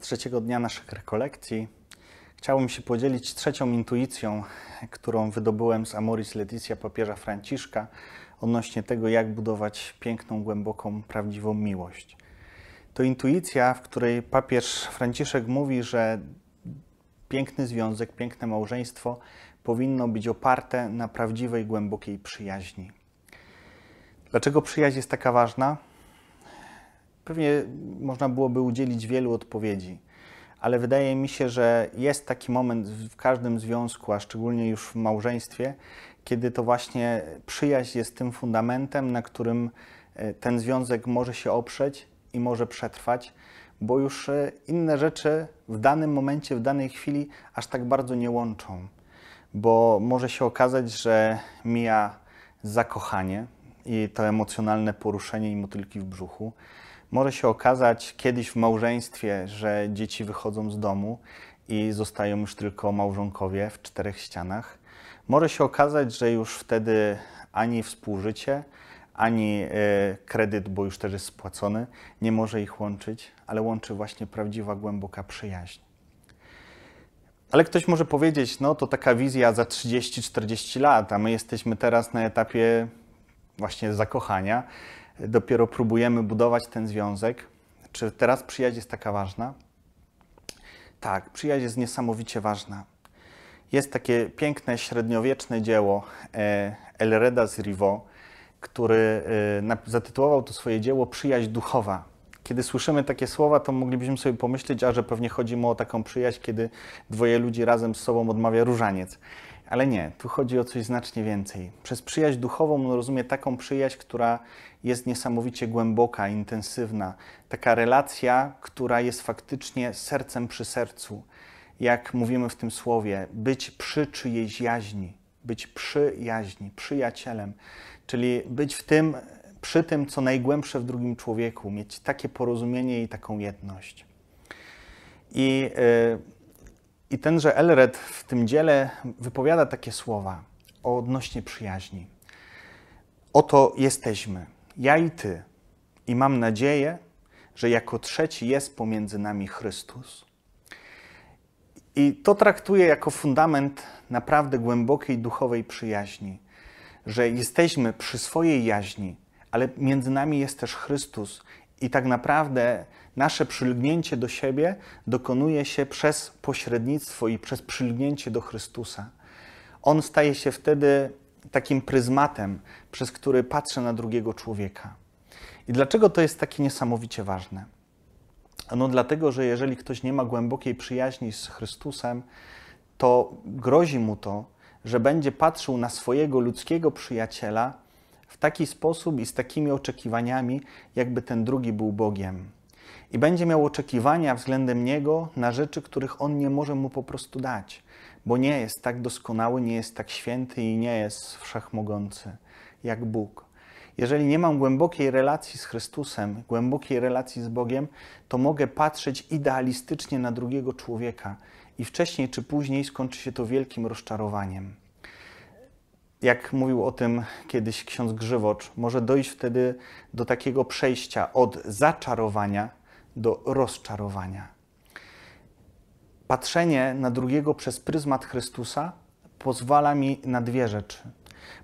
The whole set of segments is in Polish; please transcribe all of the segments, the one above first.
trzeciego dnia naszych rekolekcji chciałbym się podzielić trzecią intuicją, którą wydobyłem z Amoris Leticia papieża Franciszka odnośnie tego, jak budować piękną, głęboką, prawdziwą miłość. To intuicja, w której papież Franciszek mówi, że piękny związek, piękne małżeństwo powinno być oparte na prawdziwej, głębokiej przyjaźni. Dlaczego przyjaźń jest taka ważna? Pewnie można byłoby udzielić wielu odpowiedzi, ale wydaje mi się, że jest taki moment w każdym związku, a szczególnie już w małżeństwie, kiedy to właśnie przyjaźń jest tym fundamentem, na którym e, ten związek może się oprzeć i może przetrwać, bo już e, inne rzeczy w danym momencie, w danej chwili aż tak bardzo nie łączą. Bo może się okazać, że mija zakochanie i to emocjonalne poruszenie i motylki w brzuchu może się okazać kiedyś w małżeństwie, że dzieci wychodzą z domu i zostają już tylko małżonkowie w czterech ścianach. Może się okazać, że już wtedy ani współżycie, ani e, kredyt, bo już też jest spłacony, nie może ich łączyć, ale łączy właśnie prawdziwa, głęboka przyjaźń. Ale ktoś może powiedzieć, no to taka wizja za 30-40 lat, a my jesteśmy teraz na etapie właśnie zakochania, dopiero próbujemy budować ten związek. Czy teraz przyjaźń jest taka ważna? Tak, przyjaźń jest niesamowicie ważna. Jest takie piękne średniowieczne dzieło e, Elreda z Rivo, który e, zatytułował to swoje dzieło Przyjaźń duchowa. Kiedy słyszymy takie słowa, to moglibyśmy sobie pomyśleć, a że pewnie chodzi mu o taką przyjaźń, kiedy dwoje ludzi razem z sobą odmawia różaniec. Ale nie, tu chodzi o coś znacznie więcej. Przez przyjaźń duchową rozumie taką przyjaźń, która jest niesamowicie głęboka, intensywna. Taka relacja, która jest faktycznie sercem przy sercu. Jak mówimy w tym słowie, być przy czyjejś jaźni, być przy jaźni, przyjacielem, czyli być w tym, przy tym, co najgłębsze w drugim człowieku, mieć takie porozumienie i taką jedność. I. Yy, i tenże Elred w tym dziele wypowiada takie słowa o odnośnie przyjaźni. Oto jesteśmy, ja i ty, i mam nadzieję, że jako trzeci jest pomiędzy nami Chrystus. I to traktuję jako fundament naprawdę głębokiej duchowej przyjaźni, że jesteśmy przy swojej jaźni, ale między nami jest też Chrystus i tak naprawdę nasze przylgnięcie do siebie dokonuje się przez pośrednictwo i przez przylgnięcie do Chrystusa. On staje się wtedy takim pryzmatem, przez który patrzę na drugiego człowieka. I dlaczego to jest takie niesamowicie ważne? No dlatego, że jeżeli ktoś nie ma głębokiej przyjaźni z Chrystusem, to grozi mu to, że będzie patrzył na swojego ludzkiego przyjaciela w taki sposób i z takimi oczekiwaniami, jakby ten drugi był Bogiem. I będzie miał oczekiwania względem Niego na rzeczy, których On nie może mu po prostu dać, bo nie jest tak doskonały, nie jest tak święty i nie jest wszechmogący jak Bóg. Jeżeli nie mam głębokiej relacji z Chrystusem, głębokiej relacji z Bogiem, to mogę patrzeć idealistycznie na drugiego człowieka i wcześniej czy później skończy się to wielkim rozczarowaniem jak mówił o tym kiedyś ksiądz Grzywocz, może dojść wtedy do takiego przejścia od zaczarowania do rozczarowania. Patrzenie na drugiego przez pryzmat Chrystusa pozwala mi na dwie rzeczy.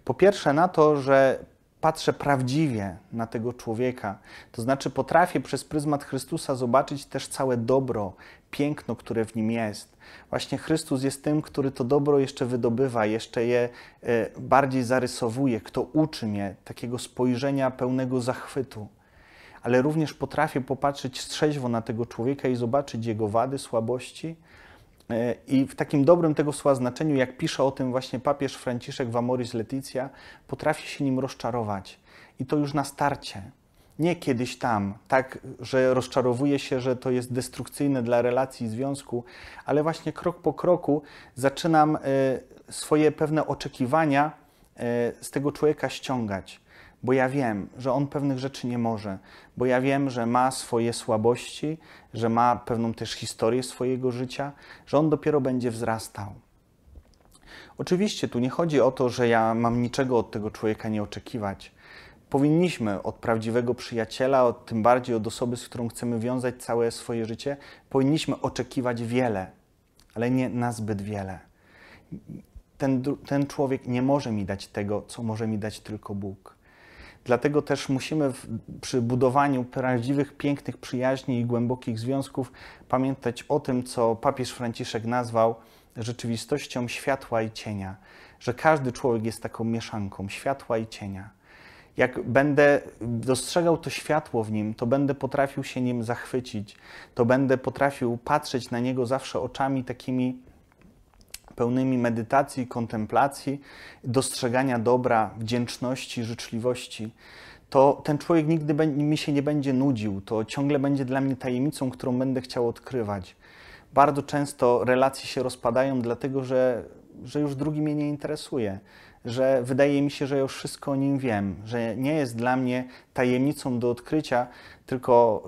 Po pierwsze, na to, że patrzę prawdziwie na tego człowieka. To znaczy, potrafię przez pryzmat Chrystusa zobaczyć też całe dobro, piękno, które w nim jest. Właśnie Chrystus jest tym, który to dobro jeszcze wydobywa, jeszcze je e, bardziej zarysowuje, kto uczy mnie takiego spojrzenia pełnego zachwytu. Ale również potrafię popatrzeć strzeźwo na tego człowieka i zobaczyć jego wady, słabości, E, I w takim dobrym tego słowa znaczeniu, jak pisze o tym właśnie papież Franciszek w Amoris Leticia, potrafi się nim rozczarować. I to już na starcie. Nie kiedyś tam, tak, że rozczarowuje się, że to jest destrukcyjne dla relacji i związku, ale właśnie krok po kroku zaczynam e, swoje pewne oczekiwania e, z tego człowieka ściągać bo ja wiem, że on pewnych rzeczy nie może, bo ja wiem, że ma swoje słabości, że ma pewną też historię swojego życia, że on dopiero będzie wzrastał. Oczywiście tu nie chodzi o to, że ja mam niczego od tego człowieka nie oczekiwać. Powinniśmy od prawdziwego przyjaciela, od tym bardziej od osoby, z którą chcemy wiązać całe swoje życie, powinniśmy oczekiwać wiele, ale nie na zbyt wiele. Ten, ten człowiek nie może mi dać tego, co może mi dać tylko Bóg. Dlatego też musimy w, przy budowaniu prawdziwych, pięknych przyjaźni i głębokich związków pamiętać o tym, co papież Franciszek nazwał rzeczywistością światła i cienia, że każdy człowiek jest taką mieszanką światła i cienia. Jak będę dostrzegał to światło w nim, to będę potrafił się nim zachwycić, to będę potrafił patrzeć na niego zawsze oczami takimi pełnymi medytacji, kontemplacji, dostrzegania dobra, wdzięczności, życzliwości, to ten człowiek nigdy mi się nie będzie nudził, to ciągle będzie dla mnie tajemnicą, którą będę chciał odkrywać. Bardzo często relacje się rozpadają, dlatego że, że już drugi mnie nie interesuje, że wydaje mi się, że już wszystko o nim wiem, że nie jest dla mnie tajemnicą do odkrycia, tylko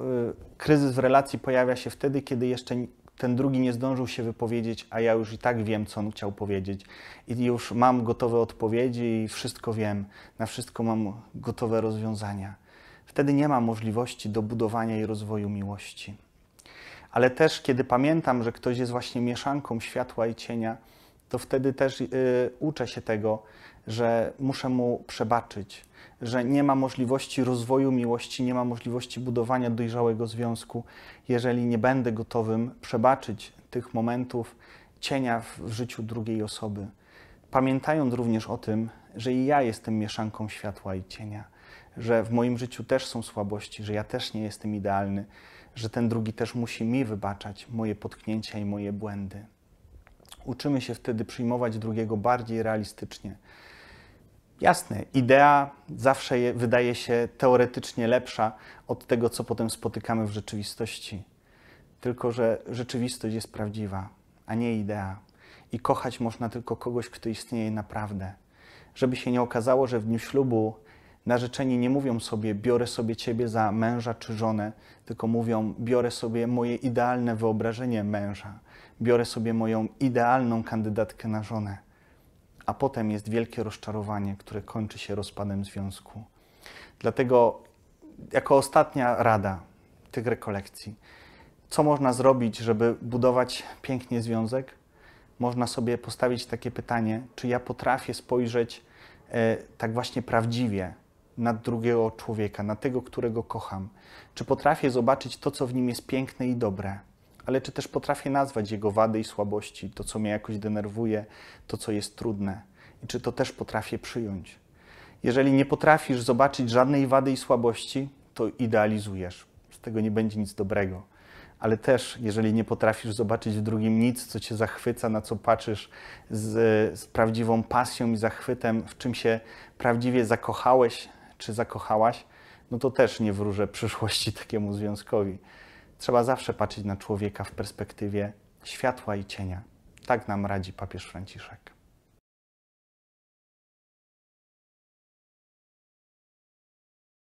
y, kryzys w relacji pojawia się wtedy, kiedy jeszcze ten drugi nie zdążył się wypowiedzieć, a ja już i tak wiem, co on chciał powiedzieć. I już mam gotowe odpowiedzi i wszystko wiem, na wszystko mam gotowe rozwiązania. Wtedy nie ma możliwości do budowania i rozwoju miłości. Ale też, kiedy pamiętam, że ktoś jest właśnie mieszanką światła i cienia, to wtedy też y, uczę się tego, że muszę mu przebaczyć, że nie ma możliwości rozwoju miłości, nie ma możliwości budowania dojrzałego związku, jeżeli nie będę gotowym przebaczyć tych momentów cienia w życiu drugiej osoby. Pamiętając również o tym, że i ja jestem mieszanką światła i cienia, że w moim życiu też są słabości, że ja też nie jestem idealny, że ten drugi też musi mi wybaczać moje potknięcia i moje błędy uczymy się wtedy przyjmować drugiego bardziej realistycznie. Jasne, idea zawsze je, wydaje się teoretycznie lepsza od tego, co potem spotykamy w rzeczywistości. Tylko, że rzeczywistość jest prawdziwa, a nie idea. I kochać można tylko kogoś, kto istnieje naprawdę. Żeby się nie okazało, że w dniu ślubu Narzeczeni nie mówią sobie, biorę sobie ciebie za męża czy żonę, tylko mówią, biorę sobie moje idealne wyobrażenie męża, biorę sobie moją idealną kandydatkę na żonę. A potem jest wielkie rozczarowanie, które kończy się rozpadem związku. Dlatego, jako ostatnia rada tych rekolekcji, co można zrobić, żeby budować pięknie związek? Można sobie postawić takie pytanie, czy ja potrafię spojrzeć e, tak właśnie prawdziwie na drugiego człowieka, na tego, którego kocham? Czy potrafię zobaczyć to, co w nim jest piękne i dobre? Ale czy też potrafię nazwać jego wady i słabości, to, co mnie jakoś denerwuje, to, co jest trudne? I czy to też potrafię przyjąć? Jeżeli nie potrafisz zobaczyć żadnej wady i słabości, to idealizujesz. Z tego nie będzie nic dobrego. Ale też, jeżeli nie potrafisz zobaczyć w drugim nic, co cię zachwyca, na co patrzysz z, z prawdziwą pasją i zachwytem, w czym się prawdziwie zakochałeś, czy zakochałaś, no to też nie wróżę przyszłości takiemu związkowi. Trzeba zawsze patrzeć na człowieka w perspektywie światła i cienia. Tak nam radzi papież Franciszek.